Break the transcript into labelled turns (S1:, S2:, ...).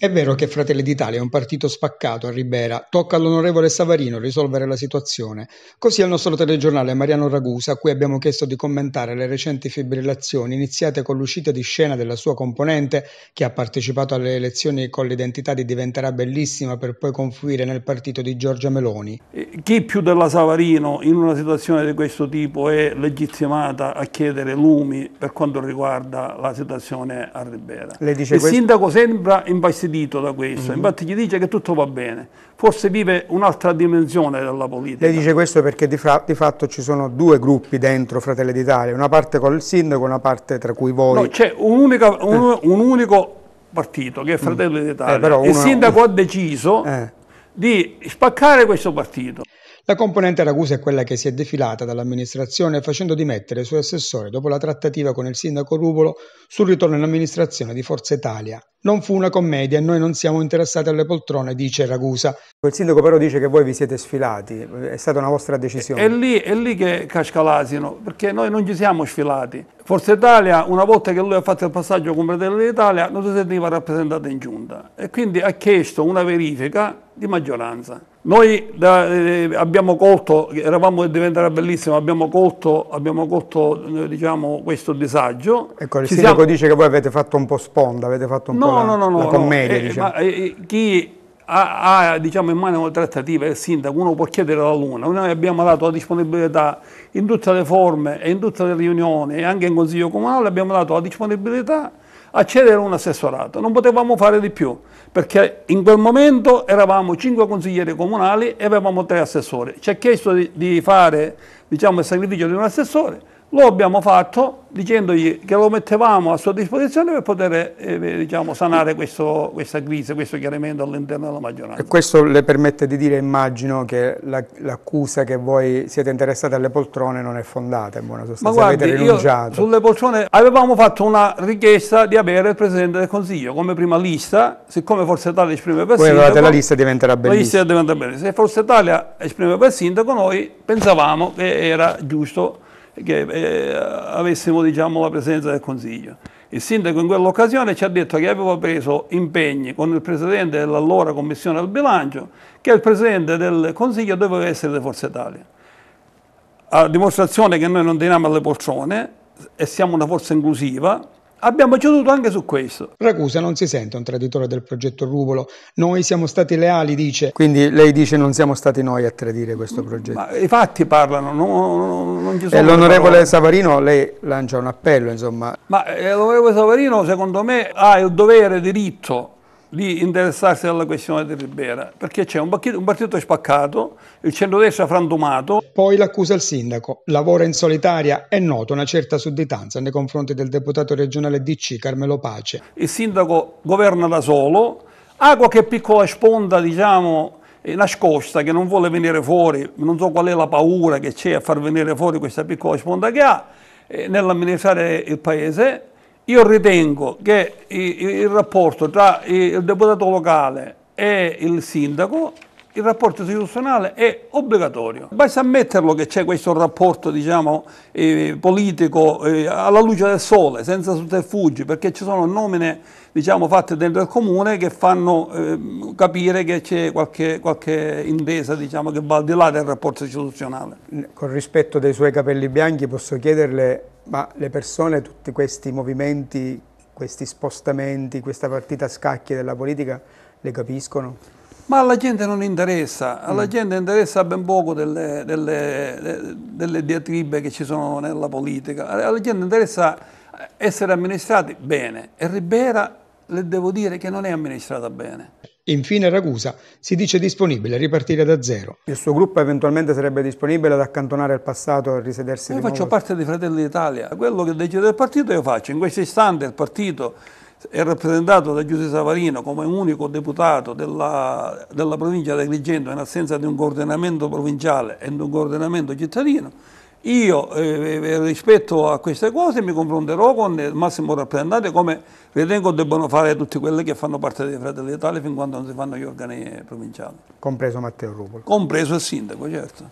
S1: È vero che Fratelli d'Italia è un partito spaccato a Ribera, tocca all'onorevole Savarino risolvere la situazione. Così al nostro telegiornale Mariano Ragusa, a cui abbiamo chiesto di commentare le recenti fibrillazioni iniziate con l'uscita di scena della sua componente, che ha partecipato alle elezioni con l'identità di diventerà bellissima per poi confluire nel partito di Giorgia Meloni.
S2: Eh, chi più della Savarino in una situazione di questo tipo è legittimata a chiedere lumi per quanto riguarda la situazione a Ribera? Le dice Il questo? sindaco sembra imbastito infastidito da questo, mm-hmm. infatti gli dice che tutto va bene, forse vive un'altra dimensione della politica.
S1: Lei dice questo perché di, fra- di fatto ci sono due gruppi dentro Fratelli d'Italia, una parte con il sindaco e una parte tra cui voi. No, c'è
S2: un, un, eh. un
S1: unico partito
S2: che è Fratelli mm. Eh, d'Italia. Eh, il sindaco
S1: no. ha deciso eh. di spaccare questo partito. La componente Ragusa è quella che si è defilata dall'amministrazione facendo dimettere i suoi assessori dopo la trattativa con il sindaco Rubolo sul ritorno in amministrazione di Forza Italia. Non fu una commedia e noi non siamo interessati alle poltrone, dice Ragusa. Il sindaco però dice che voi vi siete sfilati, è stata una vostra decisione. È,
S2: lì, è lì che casca l'asino, perché noi non ci siamo sfilati. Forza Italia, una volta che lui ha fatto il passaggio con Fratelli d'Italia, non si sentiva rappresentata in giunta e quindi ha chiesto una verifica di maggioranza. Noi da, eh, abbiamo colto, eravamo che diventerà bellissimo, abbiamo colto, abbiamo colto eh, diciamo, questo disagio.
S1: Ecco, il Ci sindaco siamo... dice che voi avete fatto un po' sponda, avete fatto un no, po' la, no, no, la commedia. Eh, diciamo. ma,
S2: eh, chi ha, ha diciamo, in mano una trattativa, il sindaco, uno può chiedere la luna. Noi abbiamo dato la disponibilità in tutte le forme e in tutte le riunioni e anche in consiglio comunale abbiamo dato la disponibilità accedere a un assessorato. Non potevamo fare di più, perché in quel momento eravamo cinque consiglieri comunali e avevamo tre assessori. Ci ha chiesto di, di fare diciamo, il sacrificio di un assessore, lo abbiamo fatto dicendogli che lo mettevamo a sua disposizione per poter eh, eh, diciamo, sanare questo, questa crisi, questo chiarimento all'interno della maggioranza.
S1: E questo le permette di dire, immagino, che l'accusa che voi siete interessati alle poltrone non è fondata, in buona sostanza, Ma guardi, avete rinunciato.
S2: sulle poltrone avevamo fatto una richiesta di avere il Presidente del Consiglio come prima lista, siccome Forza Italia esprime per voi sindaco... Voi la lista diventerà bellissima. La lista diventerà bellissima. Se Forza Italia esprime per sindaco, noi pensavamo che era giusto che eh, avessimo diciamo, la presenza del Consiglio. Il sindaco in quell'occasione ci ha detto che aveva preso impegni con il presidente dell'allora Commissione al Bilancio che il presidente del Consiglio doveva essere di Forza Italia. A dimostrazione che noi non teniamo alle poltrone
S1: e siamo una forza inclusiva, Abbiamo ceduto anche su questo. Ragusa non si sente un traditore del progetto Ruvolo. Noi siamo stati leali, dice. Quindi lei dice non siamo stati noi a tradire questo progetto. Ma i fatti parlano, no, no, non ci sono. E l'onorevole Savarino, lei lancia un appello, insomma.
S2: Ma eh, l'onorevole Savarino, secondo me, ha il dovere, il diritto di interessarsi alla questione di Ribera, perché c'è un partito, un partito spaccato,
S1: il centrodestra frantumato. Poi l'accusa al sindaco, lavora in solitaria, è nota una certa sudditanza nei confronti del deputato regionale DC Carmelo Pace.
S2: Il sindaco governa da solo, ha qualche piccola sponda, diciamo, nascosta che non vuole venire fuori, non so qual è la paura che c'è a far venire fuori questa piccola sponda che ha eh, nell'amministrare il paese io ritengo che il rapporto tra il deputato locale e il sindaco, il rapporto istituzionale è obbligatorio. Basta ammetterlo che c'è questo rapporto diciamo, eh, politico eh, alla luce del sole, senza sotterfugi, perché ci sono nomine diciamo, fatte dentro il comune che fanno ehm, capire che c'è qualche, qualche, intesa diciamo, che va al di là del rapporto istituzionale.
S1: Con rispetto dei suoi capelli bianchi posso chiederle ma le persone, tutti questi movimenti, questi spostamenti, questa partita a scacchi della politica, le capiscono?
S2: Ma alla gente non interessa, alla mm. gente interessa ben poco delle, delle, delle diatribe che ci sono nella politica, alla gente interessa essere amministrati bene e Ribera le devo dire che non è amministrata bene.
S1: Infine Ragusa si dice disponibile a ripartire da zero. Il suo gruppo eventualmente sarebbe disponibile ad accantonare il passato e risedersi io di Io faccio parte di Fratelli d'Italia,
S2: quello che decide il partito io faccio. In questo istante il partito è rappresentato da Giuseppe Savarino come unico deputato della, della provincia di Agrigento in assenza di un coordinamento provinciale e di un coordinamento cittadino io eh, eh, rispetto a queste cose mi confronterò con il eh, massimo rappresentante come ritengo debbano fare tutti quelli che fanno parte dei Fratelli d'Italia fin quando non si fanno gli organi provinciali.
S1: Compreso Matteo Rupolo.
S2: Compreso il sindaco, certo.